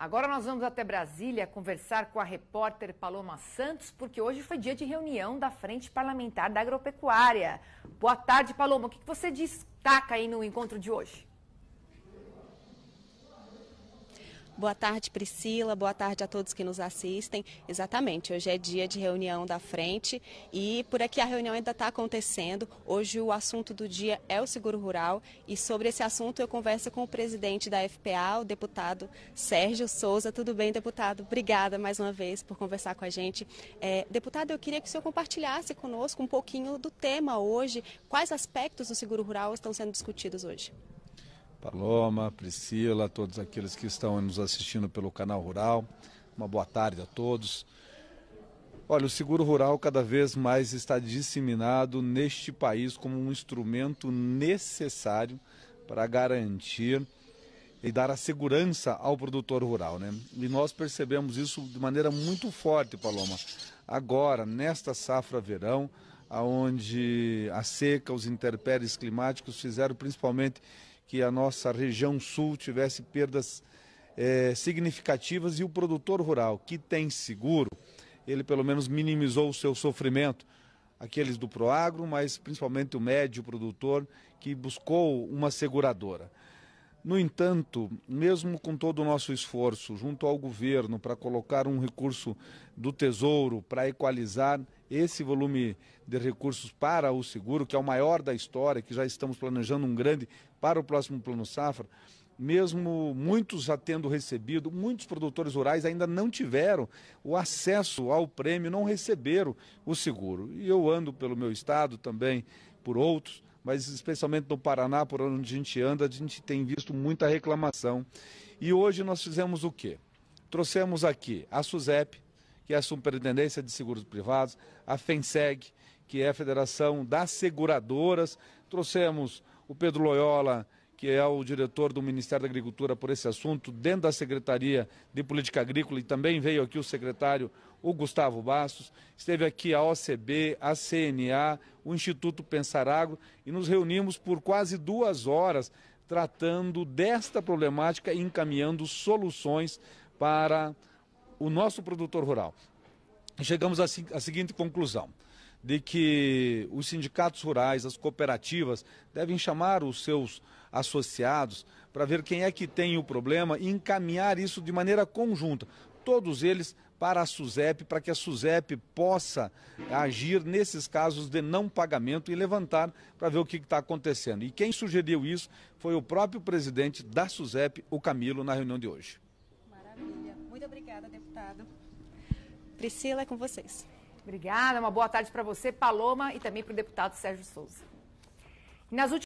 Agora nós vamos até Brasília conversar com a repórter Paloma Santos, porque hoje foi dia de reunião da Frente Parlamentar da Agropecuária. Boa tarde, Paloma. O que você destaca aí no encontro de hoje? Boa tarde, Priscila. Boa tarde a todos que nos assistem. Exatamente, hoje é dia de reunião da frente e por aqui a reunião ainda está acontecendo. Hoje o assunto do dia é o seguro rural e sobre esse assunto eu converso com o presidente da FPA, o deputado Sérgio Souza. Tudo bem, deputado? Obrigada mais uma vez por conversar com a gente. É, deputado, eu queria que o senhor compartilhasse conosco um pouquinho do tema hoje. Quais aspectos do seguro rural estão sendo discutidos hoje? Paloma, Priscila, todos aqueles que estão nos assistindo pelo canal Rural. Uma boa tarde a todos. Olha, o seguro rural cada vez mais está disseminado neste país como um instrumento necessário para garantir e dar a segurança ao produtor rural, né? E nós percebemos isso de maneira muito forte, Paloma. Agora, nesta safra verão, aonde a seca, os intempéries climáticos fizeram principalmente que a nossa região sul tivesse perdas é, significativas e o produtor rural que tem seguro, ele pelo menos minimizou o seu sofrimento. Aqueles do Proagro, mas principalmente o médio produtor que buscou uma seguradora. No entanto, mesmo com todo o nosso esforço junto ao governo para colocar um recurso do Tesouro para equalizar esse volume de recursos para o seguro, que é o maior da história, que já estamos planejando um grande para o próximo Plano Safra, mesmo muitos já tendo recebido, muitos produtores rurais ainda não tiveram o acesso ao prêmio, não receberam o seguro. E eu ando pelo meu estado também, por outros, mas especialmente no Paraná, por onde a gente anda, a gente tem visto muita reclamação. E hoje nós fizemos o quê? Trouxemos aqui a SUSEP, que é a Superintendência de Seguros Privados, a FENSEG, que é a Federação das Seguradoras, trouxemos o Pedro Loyola, que é o diretor do Ministério da Agricultura por esse assunto, dentro da Secretaria de Política Agrícola, e também veio aqui o secretário, o Gustavo Bastos, esteve aqui a OCB, a CNA, o Instituto Pensar Agro, e nos reunimos por quase duas horas tratando desta problemática e encaminhando soluções para o nosso produtor rural. Chegamos à seguinte conclusão de que os sindicatos rurais, as cooperativas, devem chamar os seus associados para ver quem é que tem o problema e encaminhar isso de maneira conjunta. Todos eles para a SUSEP, para que a SUSEP possa agir nesses casos de não pagamento e levantar para ver o que está acontecendo. E quem sugeriu isso foi o próprio presidente da SUSEP, o Camilo, na reunião de hoje. Maravilha. Muito obrigada, deputado. Priscila, é com vocês. Obrigada, uma boa tarde para você, Paloma, e também para o deputado Sérgio Souza. nas últimas